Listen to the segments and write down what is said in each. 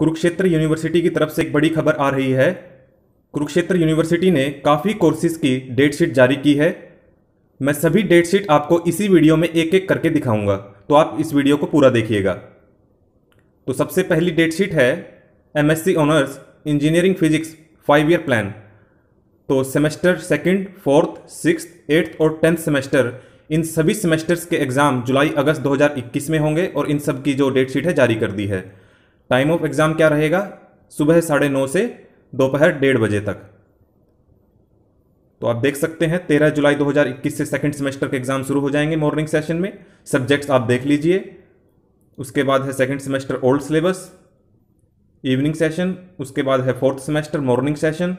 Kurukshetra university की तरफ से एक बड़ी खबर आ रही है कुरुक्षेत्र यूनिवर्सिटी ने काफ़ी कोर्सेज की डेट शीट जारी की है मैं सभी डेट शीट आपको इसी वीडियो में एक एक करके दिखाऊंगा तो आप इस वीडियो को पूरा देखिएगा तो सबसे पहली डेट शीट है MSc honours engineering physics five year plan तो semester second fourth six eighth और टेंथ सेमेस्टर इन सभी सेमेस्टर्स के एग्ज़ाम जुलाई अगस्त 2021 में होंगे और इन सब की जो डेट शीट है जारी कर दी है टाइम ऑफ एग्ज़ाम क्या रहेगा सुबह साढ़े नौ से दोपहर डेढ़ बजे तक तो आप देख सकते हैं तेरह जुलाई 2021 से सेकेंड सेमेस्टर के एग्ज़ाम शुरू हो जाएंगे मॉर्निंग सेशन में सब्जेक्ट्स आप देख लीजिए उसके बाद है second semester old syllabus evening session उसके बाद है फोर्थ सेमेस्टर मॉर्निंग सेशन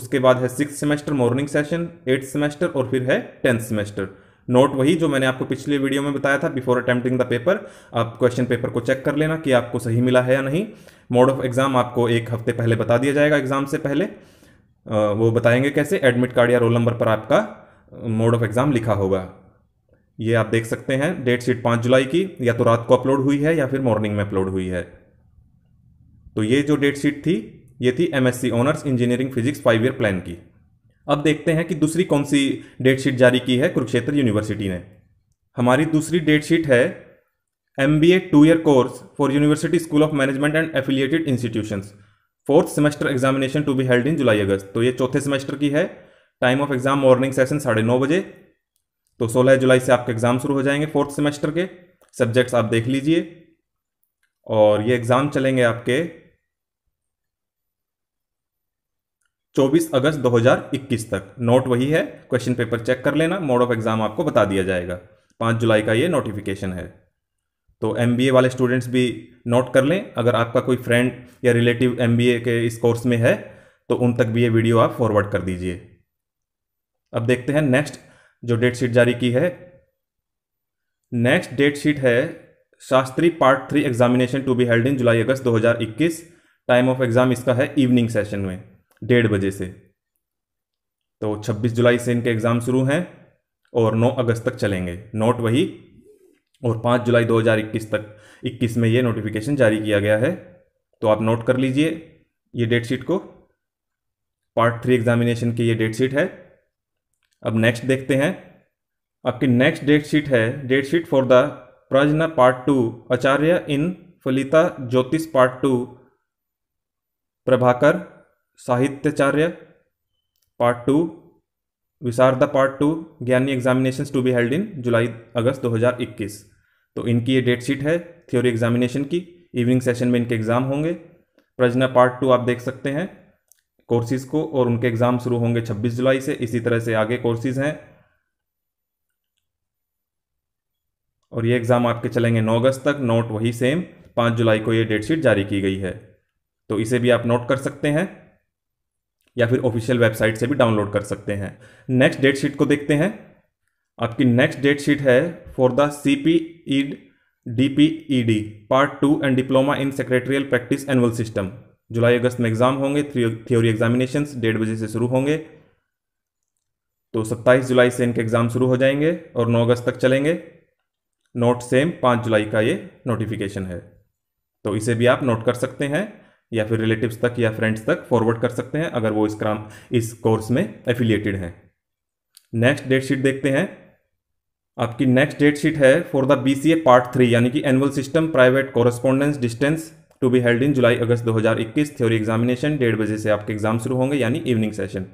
उसके बाद है six semester morning session eighth semester और फिर है टेंथ सेमेस्टर नोट वही जो मैंने आपको पिछले वीडियो में बताया था बिफोर अटैम्प्टिंग द पेपर आप क्वेश्चन पेपर को चेक कर लेना कि आपको सही मिला है या नहीं मोड ऑफ एग्ज़ाम आपको एक हफ्ते पहले बता दिया जाएगा एग्ज़ाम से पहले वो बताएंगे कैसे एडमिट कार्ड या रोल नंबर पर आपका मोड ऑफ एग्ज़ाम लिखा होगा ये आप देख सकते हैं डेट शीट पाँच जुलाई की या तो रात को अपलोड हुई है या फिर मॉर्निंग में अपलोड हुई है तो ये जो डेट शीट थी ये थी MSc honours engineering physics five year plan की अब देखते हैं कि दूसरी कौन सी डेट शीट जारी की है कुरुक्षेत्र यूनिवर्सिटी ने हमारी दूसरी डेट शीट है M B A two year course for university school of management and affiliated institutions fourth semester examination to be held in July August तो ये चौथे सेमेस्टर की है time of exam morning session साढ़े नौ बजे तो सोलह जुलाई से आपके एग्जाम शुरू हो जाएंगे फोर्थ सेमेस्टर के सब्जेक्ट्स आप देख लीजिए और ये एग्ज़ाम चलेंगे आपके 24 अगस्त 2021 तक नोट वही है क्वेश्चन पेपर चेक कर लेना मोड ऑफ एग्जाम आपको बता दिया जाएगा 5 जुलाई का ये नोटिफिकेशन है तो एम वाले स्टूडेंट्स भी नोट कर लें अगर आपका कोई फ्रेंड या रिलेटिव एम के इस कोर्स में है तो उन तक भी ये वीडियो आप फॉरवर्ड कर दीजिए अब देखते हैं नेक्स्ट जो डेट शीट जारी की है नेक्स्ट डेट शीट है Shastri part three examination to be held in July August 2021 time of exam इसका है इवनिंग सेशन में डेढ़ बजे से तो 26 जुलाई से इनके एग्ज़ाम शुरू हैं और 9 अगस्त तक चलेंगे नोट वही और 5 जुलाई 2021 तक 21 में ये नोटिफिकेशन जारी किया गया है तो आप नोट कर लीजिए ये डेट शीट को पार्ट थ्री एग्जामिनेशन की ये डेट शीट है अब नेक्स्ट देखते हैं आपकी नेक्स्ट डेट शीट है date sheet for the Prajna part two Acharya in Phalita Jyotish part two Prabhakar Sahityacharya part two Visharada part two Gyani examination to be held in July August 2021 तो इनकी ये डेट शीट है थ्योरी एग्जामिनेशन की इवनिंग सेशन में इनके एग्ज़ाम होंगे प्रजना पार्ट टू आप देख सकते हैं कोर्सेज़ को और उनके एग्ज़ाम शुरू होंगे 26 जुलाई से इसी तरह से आगे कोर्सेज़ हैं और ये एग्ज़ाम आपके चलेंगे 9 अगस्त तक नोट वही सेम 5 जुलाई को ये डेट शीट जारी की गई है तो इसे भी आप नोट कर सकते हैं या फिर ऑफिशियल वेबसाइट से भी डाउनलोड कर सकते हैं नेक्स्ट डेट शीट को देखते हैं आपकी नेक्स्ट डेट शीट है for the C P E D P E D part two and diploma in secretarial practice annual system जुलाई अगस्त में एग्जाम होंगे थ्योरी एग्जामिनेशन डेढ़ बजे से शुरू होंगे तो 27 जुलाई से इनके एग्ज़ाम शुरू हो जाएंगे और 9 अगस्त तक चलेंगे नोट सेम 5 जुलाई का ये नोटिफिकेशन है तो इसे भी आप नोट कर सकते हैं या फिर रिलेटिव्स तक या फ्रेंड्स तक फॉरवर्ड कर सकते हैं अगर वो इस क्राम इस कोर्स में एफिलिएटेड हैं नेक्स्ट डेट शीट देखते हैं आपकी नेक्स्ट डेट शीट है for the B C A part three यानी कि annual system private correspondence distance to be held in July August 2021 theory examination डेढ़ बजे से आपके एग्जाम शुरू होंगे यानी इवनिंग सेशन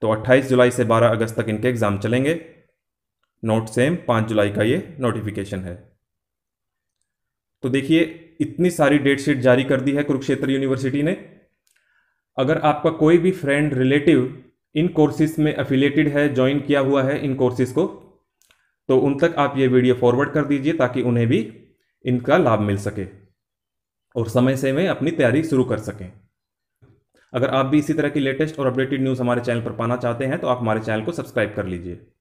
तो 28 जुलाई से 12 अगस्त तक इनके एग्जाम चलेंगे नोट सेम 5 जुलाई का ये नोटिफिकेशन है तो देखिए इतनी सारी डेट शीट जारी कर दी है कुरुक्षेत्र यूनिवर्सिटी ने अगर आपका कोई भी फ्रेंड रिलेटिव इन कोर्सेज में अफिलेटेड है ज्वाइन किया हुआ है इन कोर्सेज को तो उन तक आप ये वीडियो फॉरवर्ड कर दीजिए ताकि उन्हें भी इनका लाभ मिल सके और समय से में अपनी तैयारी शुरू कर सकें अगर आप भी इसी तरह की लेटेस्ट और अपडेटेड न्यूज़ हमारे चैनल पर पाना चाहते हैं तो आप हमारे चैनल को सब्सक्राइब कर लीजिए